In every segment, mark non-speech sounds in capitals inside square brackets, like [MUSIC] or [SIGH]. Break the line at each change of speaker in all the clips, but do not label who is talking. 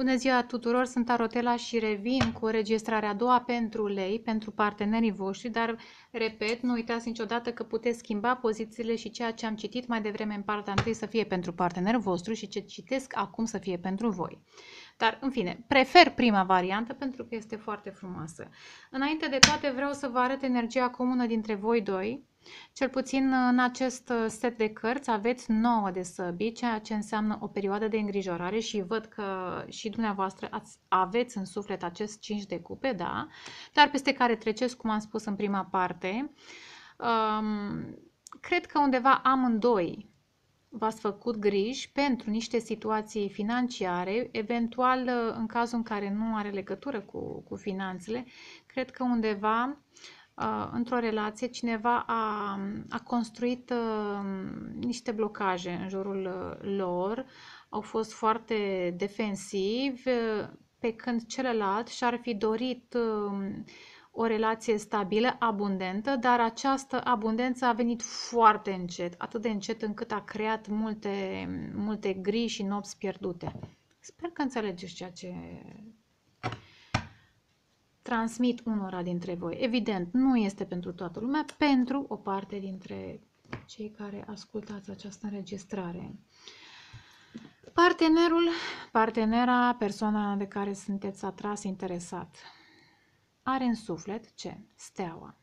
Bună ziua tuturor, sunt Arotela și revin cu registrarea a doua pentru lei, pentru partenerii voștri, dar, repet, nu uitați niciodată că puteți schimba pozițiile și ceea ce am citit mai devreme în partea întâi să fie pentru partenerul vostru și ce citesc acum să fie pentru voi. Dar, în fine, prefer prima variantă pentru că este foarte frumoasă. Înainte de toate, vreau să vă arăt energia comună dintre voi doi, cel puțin uh, în acest uh, set de cărți aveți 9 de săbi, ceea ce înseamnă o perioadă de îngrijorare și văd că și dumneavoastră ați, aveți în suflet acest 5 de cupe, da, dar peste care treceți, cum am spus în prima parte. Um, cred că undeva amândoi v-ați făcut griji pentru niște situații financiare, eventual uh, în cazul în care nu are legătură cu, cu finanțele, cred că undeva într-o relație cineva a, a construit uh, niște blocaje în jurul uh, lor, au fost foarte defensivi, uh, pe când celălalt și-ar fi dorit um, o relație stabilă, abundentă, dar această abundență a venit foarte încet, atât de încet încât a creat multe, multe griji și nopți pierdute. Sper că înțelegeți ceea ce transmit unora dintre voi. Evident, nu este pentru toată lumea, pentru o parte dintre cei care ascultați această înregistrare. Partenerul, partenera, persoana de care sunteți atras, interesat, are în suflet ce? Steaua.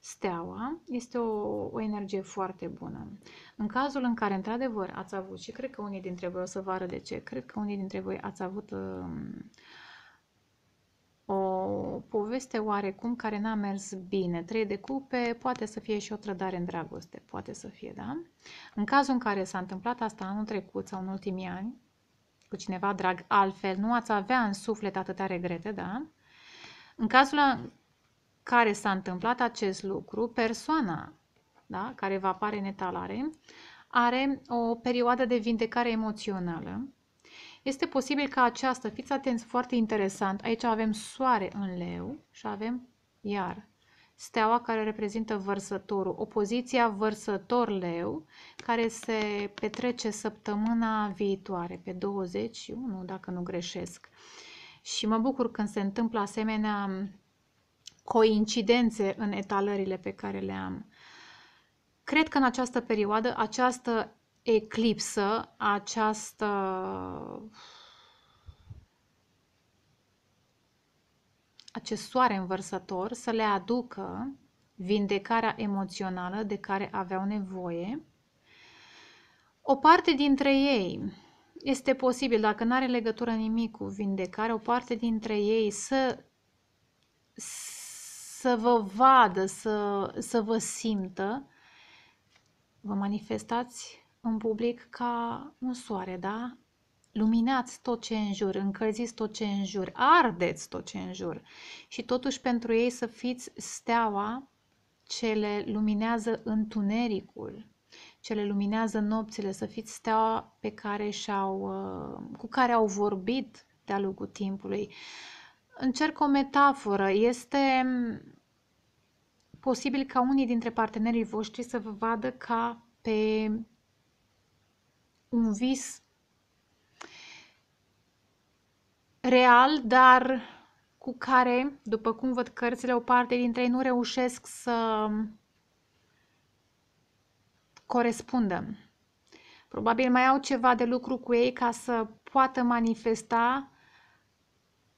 Steaua este o, o energie foarte bună. În cazul în care, într-adevăr, ați avut, și cred că unii dintre voi o să vă arăt de ce, cred că unii dintre voi ați avut uh, poveste oarecum care n-a mers bine. Trei de cupe poate să fie și o trădare în dragoste, poate să fie, da? În cazul în care s-a întâmplat asta anul trecut sau în ultimii ani, cu cineva drag altfel, nu ați avea în suflet atâtea regrete, da? În cazul în care s-a întâmplat acest lucru, persoana da, care va apare în etalare are o perioadă de vindecare emoțională este posibil ca aceasta, fiți atenți, foarte interesant, aici avem soare în leu și avem iar steaua care reprezintă vărsătorul, opoziția vărsător-leu, care se petrece săptămâna viitoare, pe 21, dacă nu greșesc. Și mă bucur când se întâmplă asemenea coincidențe în etalările pe care le am. Cred că în această perioadă această eclipsă această acest soare învărsător să le aducă vindecarea emoțională de care aveau nevoie. O parte dintre ei este posibil, dacă nu are legătură nimic cu vindecare, o parte dintre ei să, să vă vadă, să, să vă simtă. Vă manifestați în public ca un soare, da? Luminați tot ce în jur, încălziți tot ce în jur, ardeți tot ce în jur. Și totuși pentru ei să fiți steaua ce le luminează întunericul, ce le luminează nopțile, să fiți steaua pe care și-au, cu care au vorbit de-a lungul timpului. Încerc o metaforă. Este posibil ca unii dintre partenerii voștri să vă vadă ca pe un vis real, dar cu care, după cum văd cărțile, o parte dintre ei nu reușesc să corespundă. Probabil mai au ceva de lucru cu ei ca să poată manifesta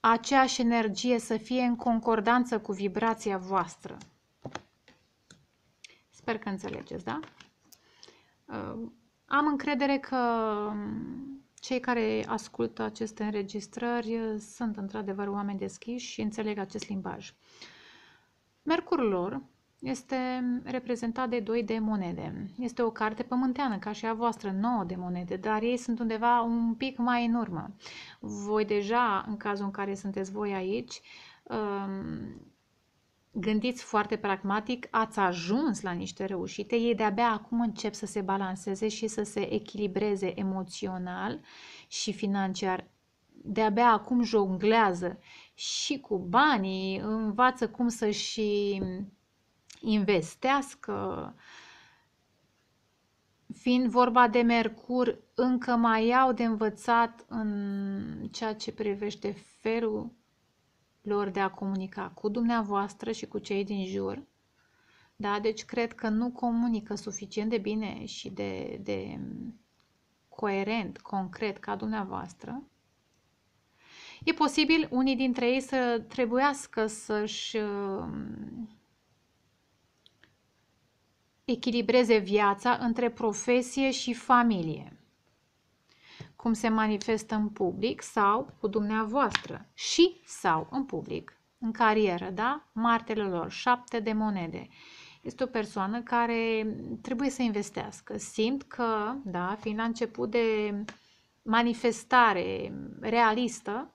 aceeași energie, să fie în concordanță cu vibrația voastră. Sper că înțelegeți, da? Uh, am încredere că um, cei care ascultă aceste înregistrări uh, sunt într-adevăr oameni deschiși și înțeleg acest limbaj. Mercurul lor este reprezentat de doi de monede. Este o carte pământeană, ca și a voastră, nouă de monede, dar ei sunt undeva un pic mai în urmă. Voi deja, în cazul în care sunteți voi aici, um, gândiți foarte pragmatic, ați ajuns la niște reușite, ei de-abia acum încep să se balanceze și să se echilibreze emoțional și financiar. De-abia acum jonglează și cu banii, învață cum să-și investească. Fiind vorba de Mercur, încă mai au de învățat în ceea ce privește felul lor de a comunica cu dumneavoastră și cu cei din jur. Da? Deci cred că nu comunică suficient de bine și de, de coerent, concret ca dumneavoastră. E posibil unii dintre ei să trebuiască să-și um, echilibreze viața între profesie și familie cum se manifestă în public sau cu dumneavoastră și sau în public. În carieră, da? Martele lor, șapte de monede. Este o persoană care trebuie să investească. Simt că, da, fiind la început de manifestare realistă,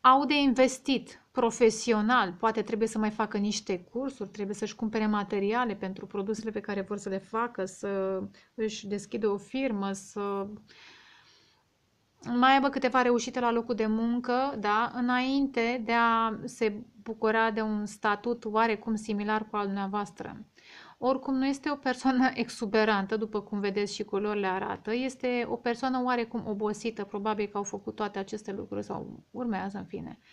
au de investit profesional, poate trebuie să mai facă niște cursuri, trebuie să-și cumpere materiale pentru produsele pe care vor să le facă, să își deschidă o firmă, să mai aibă câteva reușite la locul de muncă, da, înainte de a se bucura de un statut oarecum similar cu al dumneavoastră. Oricum, nu este o persoană [LAUGHS] exuberantă, după cum vedeți și culorile arată, este o persoană oarecum obosită, probabil că au făcut toate aceste lucruri sau urmează, în fine. Uh,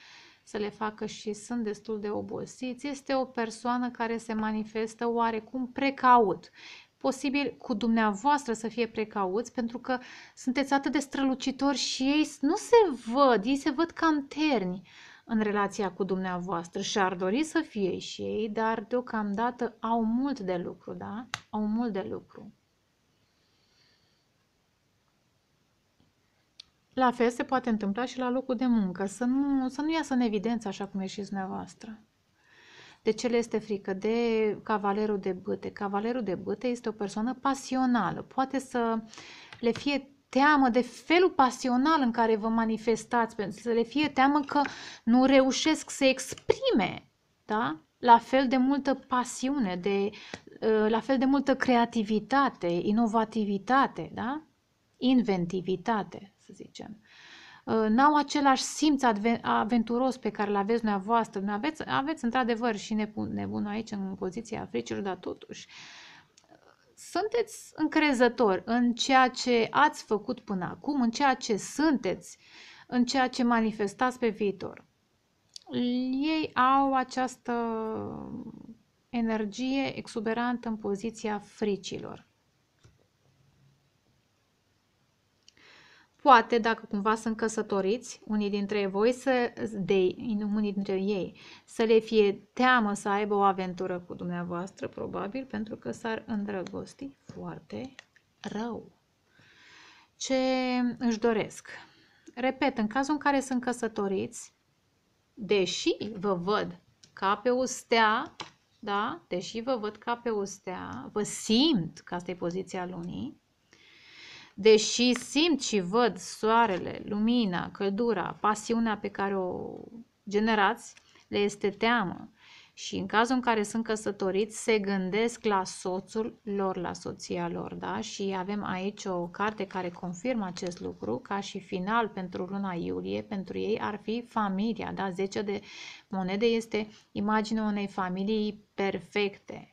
să le facă și sunt destul de obosiți, este o persoană care se manifestă oarecum precaut. Posibil cu dumneavoastră să fie precauți pentru că sunteți atât de strălucitori și ei nu se văd, ei se văd cam terni în relația cu dumneavoastră și ar dori să fie și ei, dar deocamdată au mult de lucru, da? Au mult de lucru. La fel se poate întâmpla și la locul de muncă, să nu, să nu iasă în evidență așa cum ieșiți dumneavoastră. De ce le este frică? De cavalerul de băte? Cavalerul de băte este o persoană pasională. Poate să le fie teamă de felul pasional în care vă manifestați, pentru să le fie teamă că nu reușesc să exprime, da? La fel de multă pasiune, de, ă, la fel de multă creativitate, inovativitate, da? Inventivitate să zicem. Uh, n-au același simț aventuros pe care îl aveți dumneavoastră. Aveți, aveți într-adevăr și nebun, nebun aici în poziția fricilor, dar totuși uh, sunteți încrezători în ceea ce ați făcut până acum, în ceea ce sunteți, în ceea ce manifestați pe viitor. Ei au această energie exuberantă în poziția fricilor. Poate, dacă cumva sunt căsătoriți, unii dintre voi să, de, unii dintre ei, să le fie teamă să aibă o aventură cu dumneavoastră, probabil, pentru că s-ar îndrăgosti foarte rău. Ce își doresc? Repet, în cazul în care sunt căsătoriți, deși vă văd ca pe o stea, da? Deși vă văd ca pe o stea, vă simt că asta e poziția lunii, deși simt și văd soarele, lumina, căldura, pasiunea pe care o generați, le este teamă. Și în cazul în care sunt căsătoriți, se gândesc la soțul lor, la soția lor, da? Și avem aici o carte care confirmă acest lucru, ca și final pentru luna iulie, pentru ei ar fi familia, da? 10 de monede este imaginea unei familii perfecte,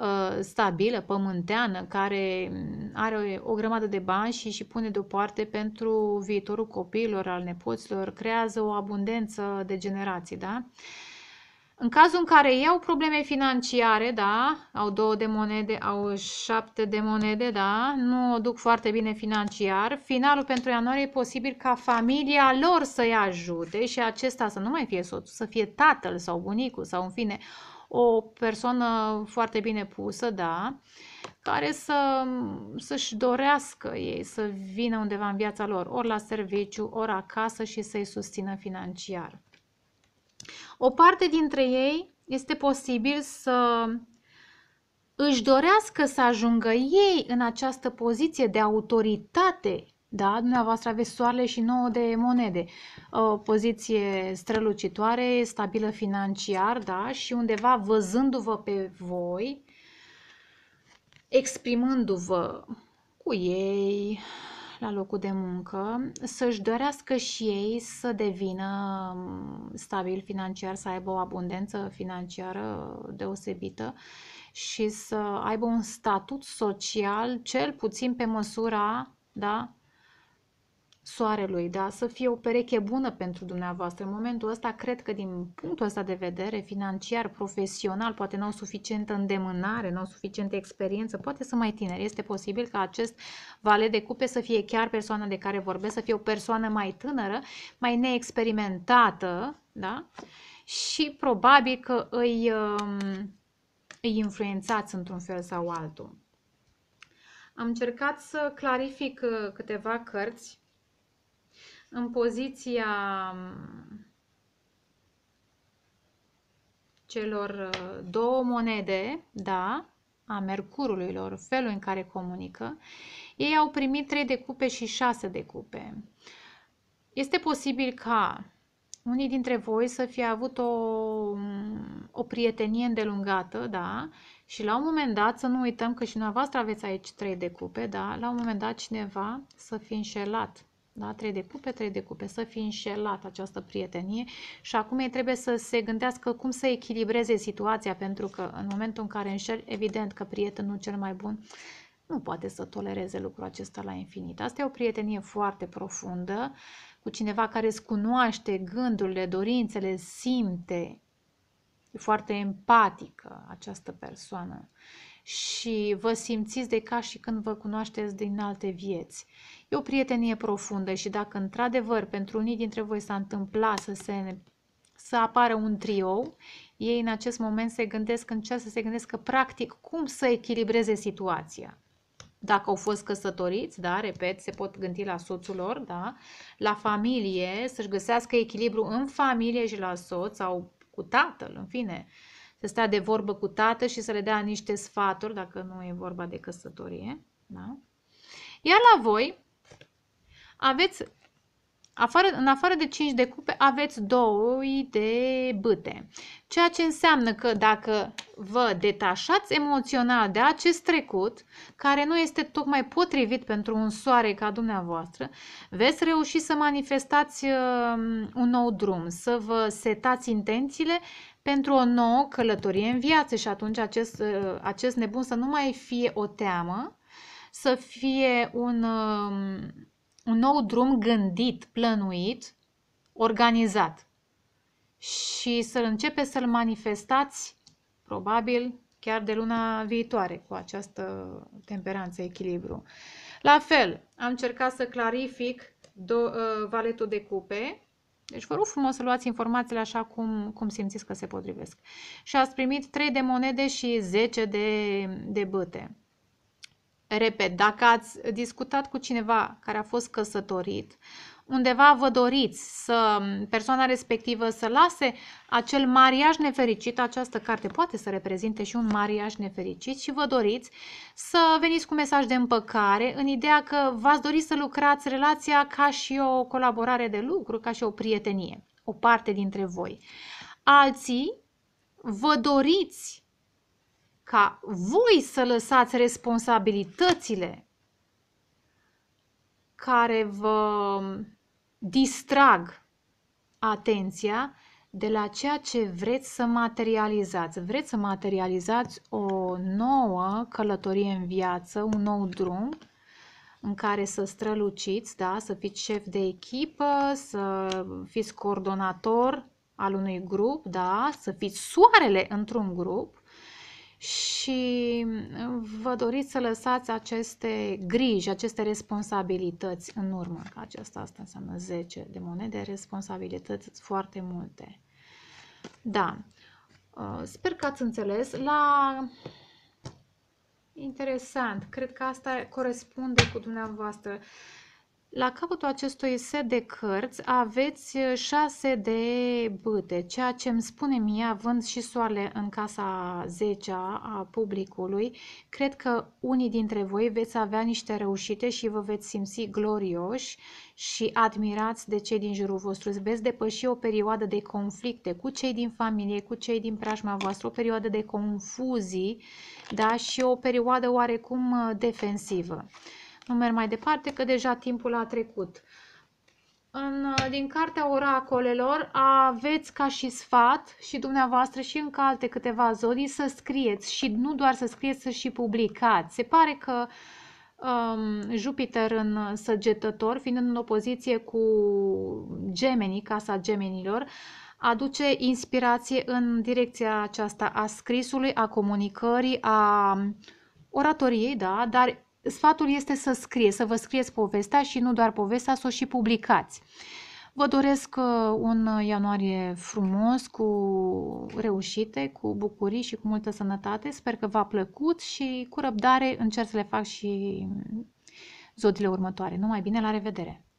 Uh, stabilă, pământeană, care mm, are o, o grămadă de bani și și pune deoparte pentru viitorul copiilor, al nepoților, creează o abundență de generații, da? În cazul în care ei au probleme financiare, da, au două de monede, au șapte de monede, da, nu o duc foarte bine financiar, finalul pentru ianuarie e posibil ca familia lor să-i ajute și acesta să nu mai fie soțul, să fie tatăl sau bunicul sau în fine o persoană foarte bine pusă, da, care să, să-și dorească ei să vină undeva în viața lor, ori la serviciu, ori acasă și să-i susțină financiar. O parte dintre ei este posibil să își dorească să ajungă ei în această poziție de autoritate da? Dumneavoastră aveți soarele și nouă de monede. O poziție strălucitoare, stabilă financiar, da? Și undeva văzându-vă pe voi, exprimându-vă cu ei la locul de muncă, să-și dorească și ei să devină stabil financiar, să aibă o abundență financiară deosebită și să aibă un statut social cel puțin pe măsura da, soarelui, da? să fie o pereche bună pentru dumneavoastră. În momentul ăsta, cred că din punctul ăsta de vedere financiar, profesional, poate nu au suficientă îndemânare, nu au suficientă experiență, poate să mai tineri. Este posibil ca acest vale de cupe să fie chiar persoana de care vorbesc, să fie o persoană mai tânără, mai neexperimentată, da? și probabil că îi, um, îi influențați într-un fel sau altul. Am încercat să clarific uh, câteva cărți în poziția mm, celor uh, două monede, da, a mercurului lor, felul în care comunică, ei au primit 3 cupe și 6 cupe. Este posibil ca unii dintre voi să fie avut o, mm, o prietenie îndelungată, da? Și la un moment dat, să nu uităm că și dumneavoastră aveți aici trei cupe, da? La un moment dat cineva să fi înșelat da? trei de cupe, trei de cupe, să fie înșelat această prietenie și acum ei trebuie să se gândească cum să echilibreze situația, pentru că în momentul în care înșel, evident că prietenul cel mai bun nu poate să tolereze lucrul acesta la infinit. Asta e o prietenie foarte profundă cu cineva care îți cunoaște gândurile, dorințele, simte, e foarte empatică această persoană și vă simțiți de ca și când vă cunoașteți din alte vieți. E o prietenie profundă și dacă într-adevăr pentru unii dintre voi s-a întâmplat să, se, să apară un trio, ei în acest moment se gândesc în ce să se gândesc că practic cum să echilibreze situația. Dacă au fost căsătoriți, da, repet, se pot gândi la soțul lor, da, la familie, să-și găsească echilibru în familie și la soț sau cu tatăl, în fine, să stea de vorbă cu tată și să le dea niște sfaturi, dacă nu e vorba de căsătorie, da? Iar la voi, aveți, afară, în afară de 5 de cupe, aveți 2 de bâte. Ceea ce înseamnă că dacă vă detașați emoțional de acest trecut, care nu este tocmai potrivit pentru un soare ca dumneavoastră, veți reuși să manifestați uh, un nou drum, să vă setați intențiile pentru o nouă călătorie în viață și atunci acest, uh, acest nebun să nu mai fie o teamă, să fie un um, un nou drum gândit, plănuit, organizat și să începe să-l manifestați probabil chiar de luna viitoare cu această temperanță echilibru. La fel, am încercat să clarific do, uh, valetul de cupe, deci vă rog frumos să luați informațiile așa cum, cum simțiți că se potrivesc. Și ați primit 3 de monede și 10 de, de băte. Repet, dacă ați discutat cu cineva care a fost căsătorit, undeva vă doriți să persoana respectivă să lase acel mariaj nefericit, această carte poate să reprezinte și un mariaj nefericit și vă doriți să veniți cu mesaj de împăcare în ideea că v-ați dori să lucrați relația ca și o colaborare de lucru, ca și o prietenie, o parte dintre voi. Alții vă doriți ca voi să lăsați responsabilitățile care vă distrag atenția de la ceea ce vreți să materializați. Vreți să materializați o nouă călătorie în viață, un nou drum în care să străluciți, da? să fiți șef de echipă, să fiți coordonator al unui grup, da? să fiți soarele într-un grup și uh, vă doriți să lăsați aceste griji, aceste responsabilități în urmă, că aceasta asta înseamnă 10 de monede, responsabilități foarte multe. Da, uh, sper că ați înțeles. La Interesant, cred că asta corespunde cu dumneavoastră. La capătul acestui set de cărți aveți eh, șase de bâte, ceea ce îmi spune mie, având și soarele în casa 10 a publicului, cred că unii dintre voi veți avea niște reușite și vă veți simți glorioși și admirați de cei din jurul vostru. Veți depăși o perioadă de conflicte cu cei din familie, cu cei din preajma voastră, o perioadă de confuzii da? și o perioadă oarecum eh, defensivă. Nu merg mai departe, că deja timpul a trecut. În, din cartea oracolelor aveți ca și sfat și dumneavoastră și încă alte câteva zodii să scrieți și nu doar să scrieți, să și publicați. Se pare că um, Jupiter în săgetător, fiind în opoziție cu gemenii, casa gemenilor, aduce inspirație în direcția aceasta a scrisului, a comunicării, a oratoriei, da, dar sfatul este să scrie, să vă scrieți povestea și nu doar povestea, să o și publicați. Vă doresc uh, un ianuarie frumos, cu reușite, cu bucurii și cu multă sănătate. Sper că v-a plăcut și cu răbdare încerc să le fac și zodiile următoare. Numai bine, la revedere!